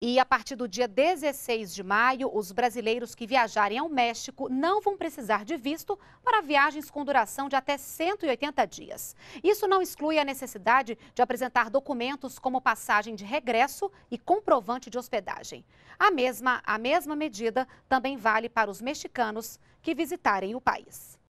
E a partir do dia 16 de maio, os brasileiros que viajarem ao México não vão precisar de visto para viagens com duração de até 180 dias. Isso não exclui a necessidade de apresentar documentos como passagem de regresso e comprovante de hospedagem. A mesma, a mesma medida também vale para os mexicanos que visitarem o país.